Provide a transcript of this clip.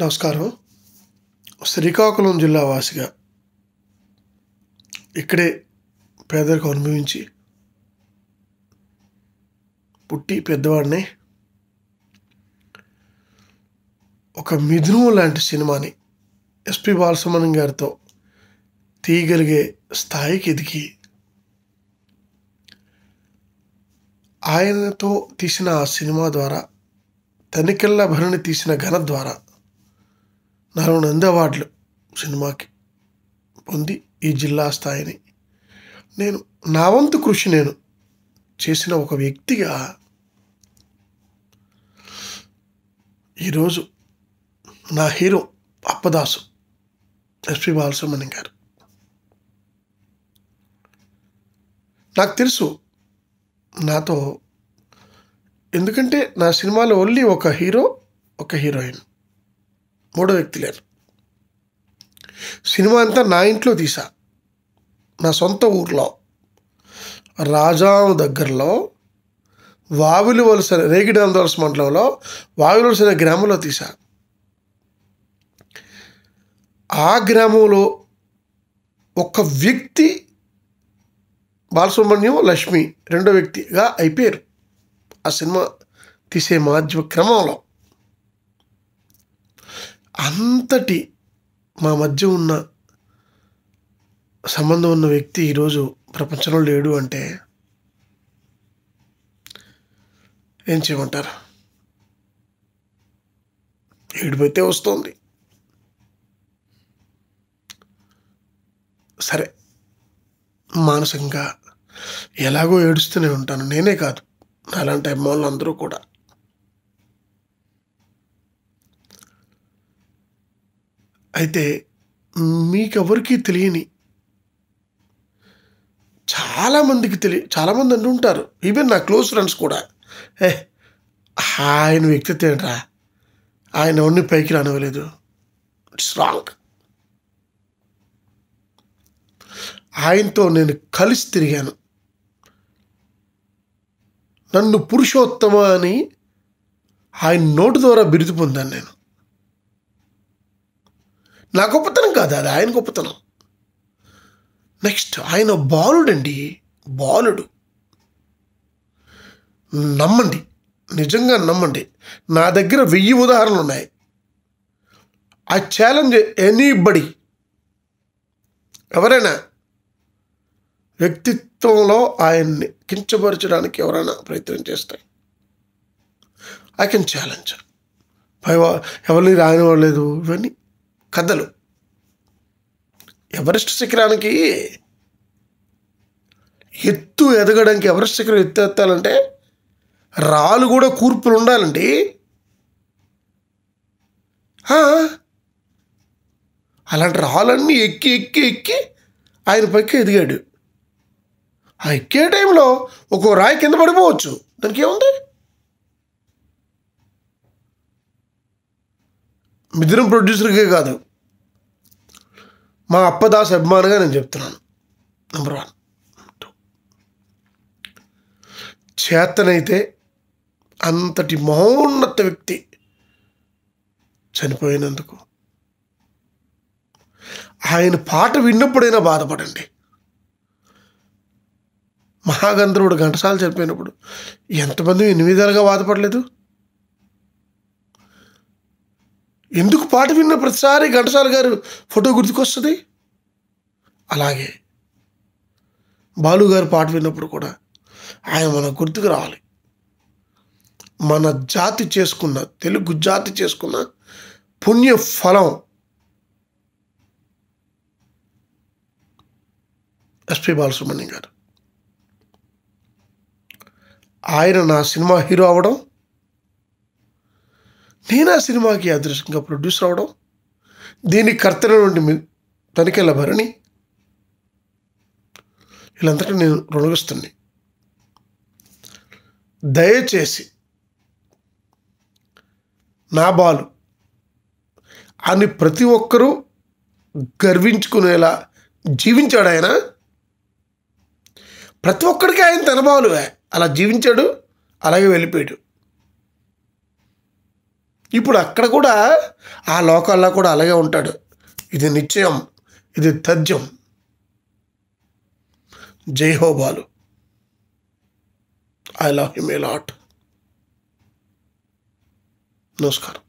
నమస్కారం శ్రీకాకుళం జిల్లా వాసిగా ఇక్కడే పేదరికం అనుభవించి పుట్టి పెద్దవాడిని ఒక మిథునం లాంటి సినిమాని ఎస్పి బాలసుమణం గారితో తీయగలిగే స్థాయికి ఎదిగి ఆయనతో తీసిన ఆ సినిమా ద్వారా తనికెళ్ళ భరిణి తీసిన ఘన ద్వారా నాలుగు మంది అవార్డులు సినిమాకి పొంది ఈ జిల్లా స్థాయిని నేను నా వంతు కృషి నేను చేసిన ఒక వ్యక్తిగా ఈరోజు నా హీరో అప్పదాసు ఎస్పి బాలసుబ్రహ్మణ్యం గారు నాకు తెలుసు నాతో ఎందుకంటే నా సినిమాలో ఓన్లీ ఒక హీరో ఒక హీరోయిన్ మూడో వ్యక్తి లేరు సినిమా అంతా నా ఇంట్లో తీసా నా సొంత ఊర్లో రాజాం దగ్గరలో వావులు వలస రేగిడాం దోలస మండలంలో వావులు వలసిన గ్రామంలో తీసా ఆ గ్రామంలో ఒక వ్యక్తి బాలసుబ్రహ్మణ్యం లక్ష్మి రెండో వ్యక్తిగా అయిపోయారు ఆ సినిమా తీసే మాధ్యమ క్రమంలో అంతటి మా మధ్య ఉన్న సంబంధం ఉన్న వ్యక్తి ఈరోజు ప్రపంచంలో లేడు అంటే ఏం చేయమంటారు ఏడిపోతే వస్తుంది సరే మానసికంగా ఎలాగో ఏడుస్తూనే ఉంటాను నేనే కాదు అలాంటి అభిమానులు అందరూ కూడా అయితే మీకెవరికీ తెలియని చాలామందికి తెలియ చాలామంది అంటుంటారు ఈవెన్ నా క్లోజ్ ఫ్రెండ్స్ కూడా ఏ ఆయన వ్యక్తిత్వం ఏంట్రా ఆయన ఎవరిని పైకి రానివ్వలేదు ఇట్స్ రాంగ్ ఆయనతో నేను కలిసి తిరిగాను నన్ను పురుషోత్తమ అని ఆయన నోటు ద్వారా బిరుదు పొందాను నేను నా గొప్పతనం కాదు అది ఆయన గొప్పతనం నెక్స్ట్ ఆయన బాలుడండి బాలుడు నమ్మండి నిజంగా నమ్మండి నా దగ్గర వెయ్యి ఉదాహరణలు ఉన్నాయి ఆ ఛాలెంజ్ ఎనీబడి ఎవరైనా వ్యక్తిత్వంలో ఆయన్ని కించపరచడానికి ఎవరైనా ప్రయత్నం చేస్తాయి ఐ కెన్ ఛాలెంజ్ పై ఎవరిని రానివ్వలేదు ఇవన్నీ కథలు ఎవరెస్ట్ శిఖరానికి ఎత్తు ఎదగడానికి ఎవరెస్ట్ శిఖరం ఎత్తు ఎత్తాలంటే రాళ్ళు కూడా కూర్పులు ఉండాలండి అలాంటి రాళ్ళన్నీ ఎక్కి ఎక్కి ఎక్కి ఆయన పైకి ఎదిగాడు ఆ ఎక్కే టైంలో ఒక్కో రాయి కింద పడిపోవచ్చు దానికి ఏముంది మిథునం ప్రొడ్యూసర్కే కాదు మా అప్పదాస్ అభిమానిగా నేను చెప్తున్నాను నెంబర్ వన్ చేతనైతే అంతటి మహోన్నత వ్యక్తి చనిపోయినందుకు ఆయన పాట విన్నప్పుడైనా బాధపడండి మహాగంధర్వుడు ఘంటసాలు చనిపోయినప్పుడు ఎంతమంది ఎన్ని విధాలుగా బాధపడలేదు ఎందుకు పాట విన్న ప్రతిసారి ఘంటసాల గారు ఫోటో గుర్తుకొస్తుంది అలాగే బాలు గారు పాట విన్నప్పుడు కూడా ఆయన మనకు గుర్తుకు రావాలి మన జాతి చేసుకున్న తెలుగు జాతి చేసుకున్న పుణ్య ఫలం ఎస్పి బాలసుబ్రహ్మణ్యం గారు ఆయన నా సినిమా హీరో అవడం నేను ఆ సినిమాకి అదృష్టంగా ప్రొడ్యూసర్ అవడం దీని కర్తన నుండి తనిఖీల భరణి వీళ్ళంతటా నేను రుణగిస్తుంది దయచేసి నా బాలు అని ప్రతి ఒక్కరూ గర్వించుకునేలా జీవించాడు ఆయన ప్రతి ఒక్కడికి ఆయన తన బాలువే అలా జీవించాడు అలాగే వెళ్ళిపోయాడు ఇప్పుడు అక్కడ కూడా ఆ లోకాల్లో కూడా అలాగే ఉంటాడు ఇది నిశ్చయం ఇది తథ్యం జైహోబాలు I love him a lot నమస్కారం